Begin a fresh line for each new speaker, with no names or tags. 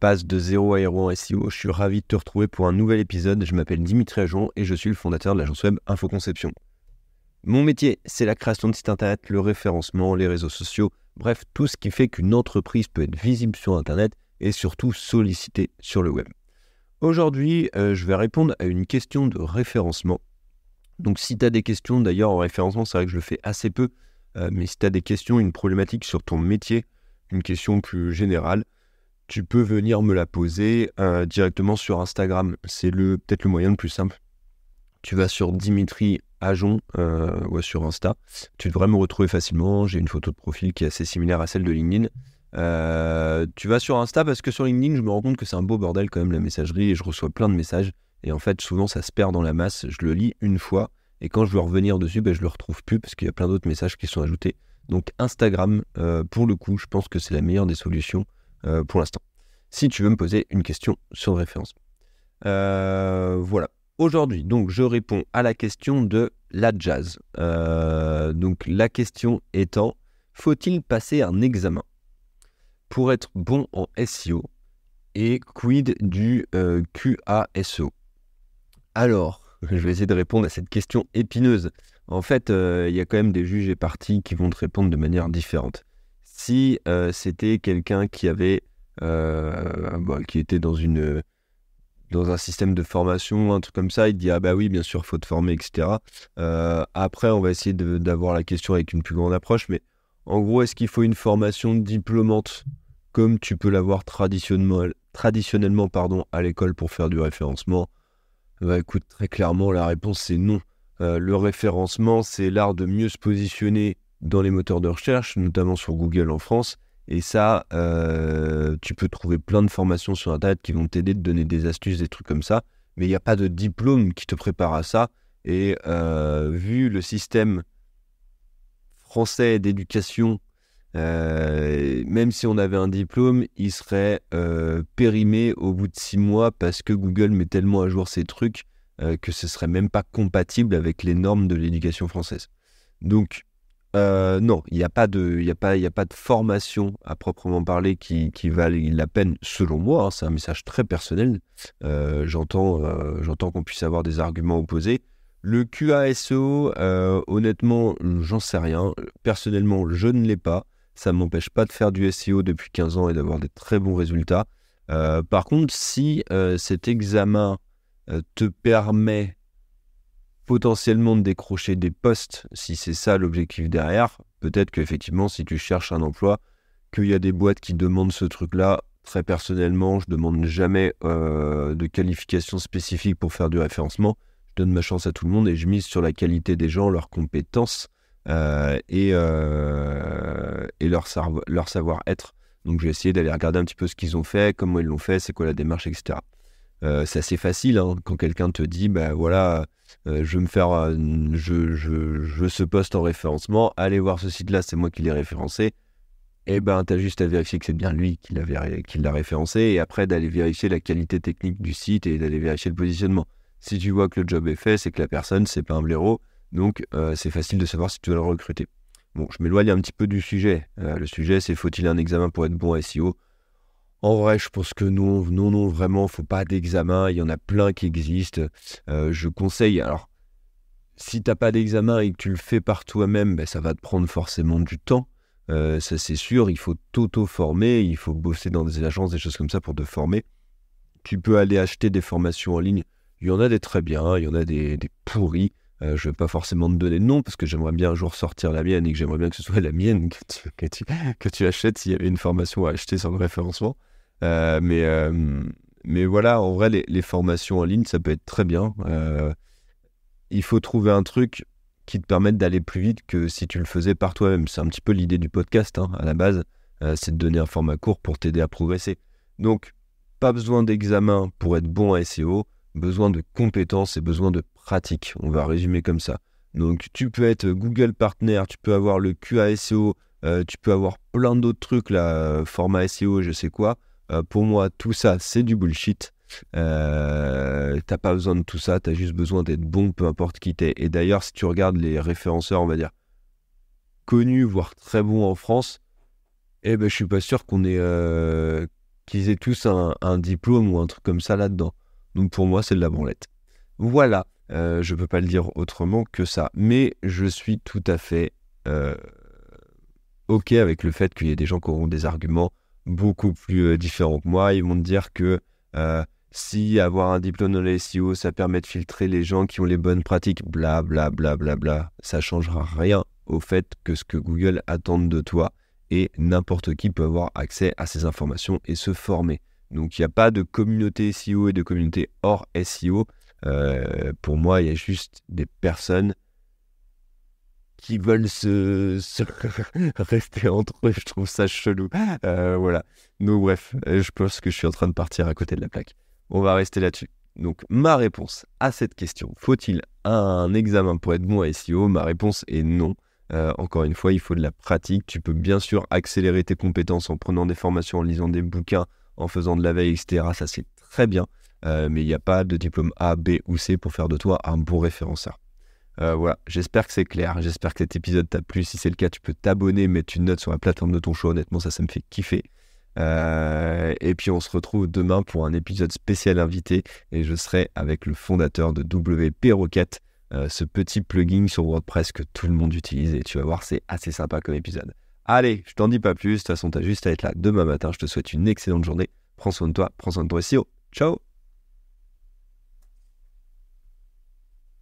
passe de zéro à héros en SEO. Je suis ravi de te retrouver pour un nouvel épisode. Je m'appelle Dimitri Ajon et je suis le fondateur de l'agence web Infoconception. Mon métier, c'est la création de sites internet, le référencement, les réseaux sociaux, bref, tout ce qui fait qu'une entreprise peut être visible sur internet et surtout sollicitée sur le web. Aujourd'hui, euh, je vais répondre à une question de référencement. Donc si tu as des questions, d'ailleurs en référencement, c'est vrai que je le fais assez peu, euh, mais si tu as des questions, une problématique sur ton métier, une question plus générale, tu peux venir me la poser euh, directement sur Instagram. C'est le, peut-être le moyen le plus simple. Tu vas sur Dimitri Ajon euh, ou sur Insta. Tu devrais me retrouver facilement. J'ai une photo de profil qui est assez similaire à celle de LinkedIn. Euh, tu vas sur Insta parce que sur LinkedIn, je me rends compte que c'est un beau bordel quand même la messagerie et je reçois plein de messages. Et en fait, souvent, ça se perd dans la masse. Je le lis une fois et quand je veux revenir dessus, je ben, je le retrouve plus parce qu'il y a plein d'autres messages qui sont ajoutés. Donc Instagram, pour le coup, je pense que c'est la meilleure des solutions euh, pour l'instant. Si tu veux me poser une question sur référence. Euh, voilà. Aujourd'hui, donc, je réponds à la question de la jazz. Euh, donc, la question étant, faut-il passer un examen pour être bon en SEO et quid du QASO Alors, je vais essayer de répondre à cette question épineuse. En fait, il y a quand même des juges et parties qui vont te répondre de manière différente si euh, c'était quelqu'un qui avait euh, bah, qui était dans une dans un système de formation, un truc comme ça, il dit ah bah oui bien sûr faut te former etc. Euh, après on va essayer d'avoir la question avec une plus grande approche, mais en gros est-ce qu'il faut une formation diplômante comme tu peux l'avoir traditionnellement traditionnellement pardon à l'école pour faire du référencement bah, écoute très clairement la réponse c'est non. le référencement c'est l'art de mieux se positionner dans les moteurs de recherche, notamment sur Google en France. Et ça, euh, tu peux trouver plein de formations sur Internet qui vont t'aider, de donner des astuces, des trucs comme ça. Mais il n'y a pas de diplôme qui te prépare à ça. Et euh, vu le système français d'éducation, euh, même si on avait un diplôme, il serait périmé au bout de six mois parce que Google met tellement à jour ces trucs que ce serait même pas compatible avec les normes de l'éducation française. Donc, euh, non, il n'y a, pas de, a, pas, de formation à proprement parler qui, qui vaille la peine, selon moi. Hein, c'est un message très personnel. Euh, j'entends, euh, j'entends qu'on puisse avoir des arguments opposés. Le QASO, e honnêtement, j'en sais rien. Personnellement, je ne l'ai pas. Ça ne m'empêche pas de faire du SEO depuis 15 ans et d'avoir des très bons résultats. par contre, si cet examen te permet potentiellement de décrocher des postes, si c'est ça l'objectif derrière. Peut-être qu'effectivement, si tu cherches un emploi, qu'il y a des boîtes qui demandent ce truc-là, très personnellement, je demande jamais euh, de qualification spécifique pour faire du référencement. Je donne ma chance à tout le monde et je mise sur la qualité des gens, leurs compétences euh, euh, et, leur, leur savoir-être. Donc, je vais essayer d'aller regarder un petit peu ce qu'ils ont fait, comment ils l'ont fait, c'est quoi la démarche, etc. Euh, c'est assez facile hein, quand quelqu'un te dit bah voilà euh, je veux me faire euh, je, je, ce poste en référencement allez voir ce site là c'est moi qui l'ai référencé et eh ben as juste à vérifier que c'est bien lui qui l'a référencé et après d'aller vérifier la qualité technique du site et d'aller vérifier le positionnement si tu vois que le job est fait c'est que la personne c'est pas un blaireau donc c'est facile de savoir si tu veux le recruter bon je m'éloigne un petit peu du sujet le sujet c'est faut-il un examen pour être bon SEO en vrai, je pense que non, non, non, vraiment, faut pas d'examen. Il y en a plein qui existent. Euh, je conseille, alors, si t'as pas d'examen et que tu le fais par toi-même, ben, ça va te prendre forcément du temps. Euh, ça, c'est sûr. Il faut t'auto-former. Il faut bosser dans des agences, des choses comme ça pour te former. Tu peux aller acheter des formations en ligne. Il y en a des très bien, il y en a des, pourris. Euh, je ne vais pas forcément te donner de nom parce que j'aimerais bien un jour sortir la mienne et que j'aimerais bien que ce soit la mienne que tu, achètes s'il y avait une formation à acheter sans le référencement. Euh, mais, euh, mais voilà, en vrai, les, formations en ligne, ça peut être très bien. Euh, il faut trouver un truc qui te permette d'aller plus vite que si tu le faisais par toi-même. C'est un petit peu l'idée du podcast hein, à la base, c'est de donner un format court pour t'aider à progresser. Donc, pas besoin d'examen pour être bon à SEO, besoin de compétences et besoin de pratique. On va résumer comme ça. Donc tu peux être Google Partner, tu peux avoir le QA SEO, tu peux avoir plein d'autres trucs là, format SEO, je sais quoi. Euh, pour moi, tout ça, c'est du bullshit. Euh, t'as pas besoin de tout ça, t'as juste besoin d'être bon, peu importe qui t'es. Et d'ailleurs, si tu regardes les référenceurs, on va dire, connus, voire très bons en France, eh ben, je suis pas sûr qu'on ait, euh, qu'ils aient tous un, diplôme ou un truc comme ça là-dedans. Donc pour moi, c'est de la branlette. Voilà, je peux pas le dire autrement que ça. Mais je suis tout à fait OK avec le fait qu'il y ait des gens qui auront des arguments beaucoup plus euh, différents que moi. Ils vont te dire que euh, si avoir un diplôme dans les SEO, ça permet de filtrer les gens qui ont les bonnes pratiques, bla bla bla bla bla, ça changera rien au fait que ce que Google attend de toi et n'importe qui peut avoir accès à ces informations et se former. Donc il n'y a pas de communauté SEO et de communauté hors SEO. Euh, pour moi, il y a juste des personnes qui veulent se, rester entre eux. Je trouve ça chelou. Euh, voilà. Donc, bref, euh, je pense que je suis en train de partir à côté de la plaque. On va rester là-dessus. Donc, ma réponse à cette question, faut-il un examen pour être bon à SEO Ma réponse est non. Euh, encore une fois, il faut de la pratique. Tu peux bien sûr accélérer tes compétences en prenant des formations, en lisant des bouquins, en faisant de la veille, etc. Ça, c'est très bien. mais il n'y a pas de diplôme A, B ou C pour faire de toi un bon référenceur. Euh, voilà, j'espère que c'est clair, j'espère que cet épisode t'a plu. Si c'est le cas, tu peux t'abonner, mettre une note sur la plateforme de ton show, Honnêtement, ça, ça me fait kiffer. Euh, et puis on se retrouve demain pour un épisode spécial invité et je serai avec le fondateur de WP Rocket, euh, ce petit plugin sur WordPress que tout le monde utilise et tu vas voir, c'est assez sympa comme épisode. Allez, je t'en dis pas plus, de toute façon t'as juste à être là demain matin, je te souhaite une excellente journée, prends soin de toi, prends soin de toi SEO, ciao